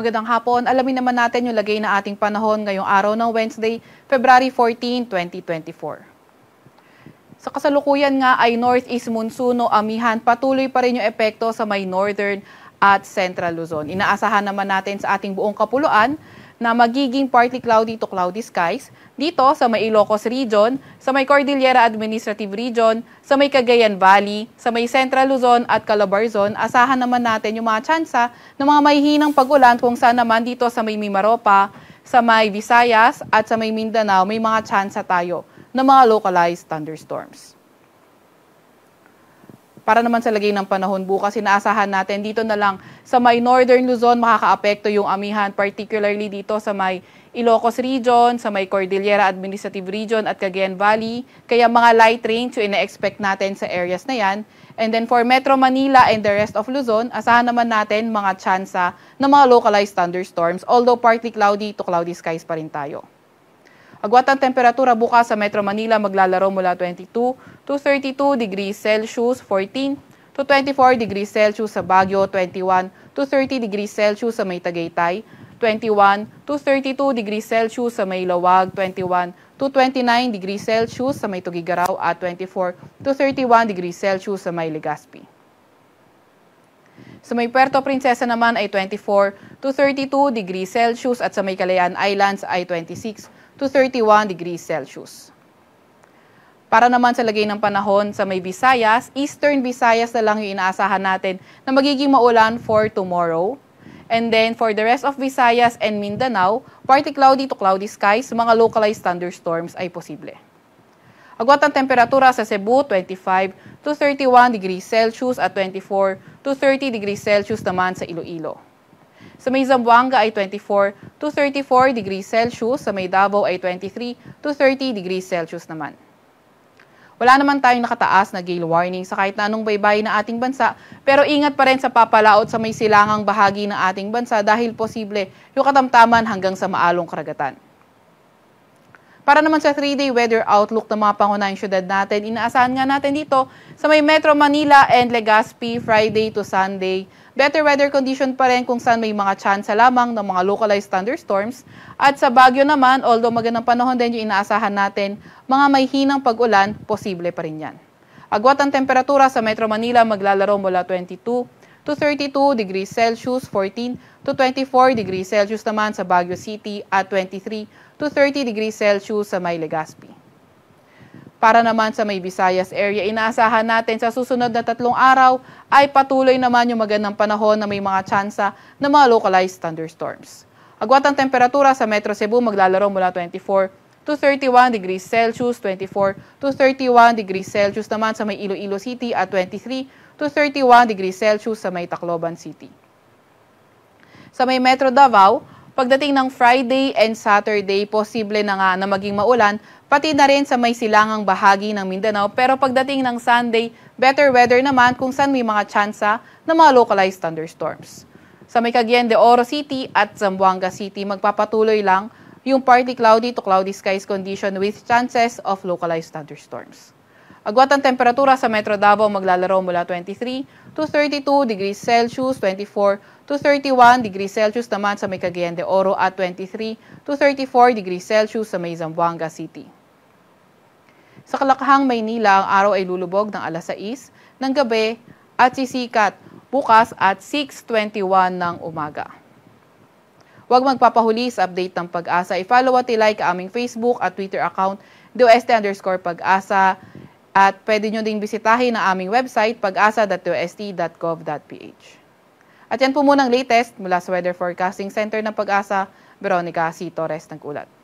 Magandang hapon. Alamin naman natin yung lagay na ating panahon ngayong araw ng Wednesday, February 14, 2024. Sa kasalukuyan nga ay northeast monsoon amihan, patuloy pa rin yung epekto sa may northern at Central Luzon. Inaasahan naman natin sa ating buong kapuluan na magiging partly cloudy to cloudy skies dito sa may Ilocos Region, sa may Cordillera Administrative Region, sa may Cagayan Valley, sa may Central Luzon at Calabarzon. Asahan naman natin yung mga tsansa ng mga mahihinang pagulan kung saan naman dito sa may Mimaropa, sa may Visayas at sa may Mindanao may mga tsansa tayo ng mga localized thunderstorms para naman sa lagay ng panahon bukas, inaasahan natin dito na lang sa may Northern Luzon makakaapekto yung amihan, particularly dito sa may Ilocos Region, sa may Cordillera Administrative Region at Cagayan Valley. Kaya mga light rain to ina-expect natin sa areas na yan. And then for Metro Manila and the rest of Luzon, asahan naman natin mga tsansa ng mga localized thunderstorms, although partly cloudy to cloudy skies pa rin tayo. Agwat ang temperatura bukas sa Metro Manila maglalaro mula 22 to 32 degrees Celsius, 14 to 24 degrees Celsius sa Baguio, 21 to 30 degrees Celsius sa Maytagaytay, 21 to 32 degrees Celsius sa Maylawag, 21 to 29 degrees Celsius sa Maytugigaraw at 24 to 31 degrees Celsius sa May Sa may Puerto Princesa naman ay 24 to 32 degrees Celsius at sa may Calayan Islands ay 26 to 31 degrees Celsius. Para naman sa lagay ng panahon sa may Visayas, Eastern Visayas na lang yung inaasahan natin na magiging maulan for tomorrow. And then for the rest of Visayas and Mindanao, partly cloudy to cloudy skies, mga localized thunderstorms ay posible. Agwat ang temperatura sa Cebu, 25 to 31 degrees Celsius at 24 to 30 degrees Celsius naman sa Iloilo. Sa may Zamboanga ay 24 to 34 degrees Celsius. Sa may Davao ay 23 to 30 degrees Celsius naman. Wala naman tayong nakataas na gale warning sa kahit na anong baybay na ating bansa, pero ingat pa rin sa papalaot sa may silangang bahagi ng ating bansa dahil posible yung katamtaman hanggang sa maalong karagatan. Para naman sa 3-day weather outlook ng mga pangunahing syudad natin, inaasahan nga natin dito sa may Metro Manila and Legazpi Friday to Sunday. Better weather condition pa rin kung saan may mga chance lamang ng mga localized thunderstorms. At sa Baguio naman, although magandang panahon din yung inaasahan natin, mga may hinang pag-ulan, posible pa rin yan. Agwat ang temperatura sa Metro Manila maglalaro mula 22 to 32 degrees Celsius, 14 to 24 degrees Celsius naman sa Baguio City at 23 to 30 degrees Celsius sa May Legazpi. Para naman sa may Visayas area, inaasahan natin sa susunod na tatlong araw ay patuloy naman yung magandang panahon na may mga tsansa na mga localized thunderstorms. Agwat ang temperatura sa Metro Cebu maglalaro mula 24 to 31 degrees Celsius, 24 to 31 degrees Celsius naman sa may Iloilo City at 23 to 31 degrees Celsius sa may Tacloban City. Sa may Metro Davao, pagdating ng Friday and Saturday, posible na nga na maging maulan, pati na rin sa may silangang bahagi ng Mindanao. Pero pagdating ng Sunday, better weather naman kung saan may mga tsansa na mga localized thunderstorms. Sa may Cagayan de Oro City at Zamboanga City, magpapatuloy lang yung partly cloudy to cloudy skies condition with chances of localized thunderstorms. Agwat ang temperatura sa Metro Davao maglalaro mula 23 to 32 degrees Celsius, 24 to 31 degrees Celsius naman sa may de Oro at 23 to 34 degrees Celsius sa may Zamboanga City. Sa Kalakhang, Maynila, ang araw ay lulubog ng alas 6 ng gabi at sisikat bukas at 6.21 ng umaga. Huwag magpapahuli sa update ng pag-asa. I-follow at i-like aming Facebook at Twitter account, DOST underscore pag-asa. At pwede nyo ding bisitahin ang aming website, pag-asa.dost.gov.ph. At yan po muna ang latest mula sa Weather Forecasting Center ng Pag-asa, Veronica C. Torres ng ulat.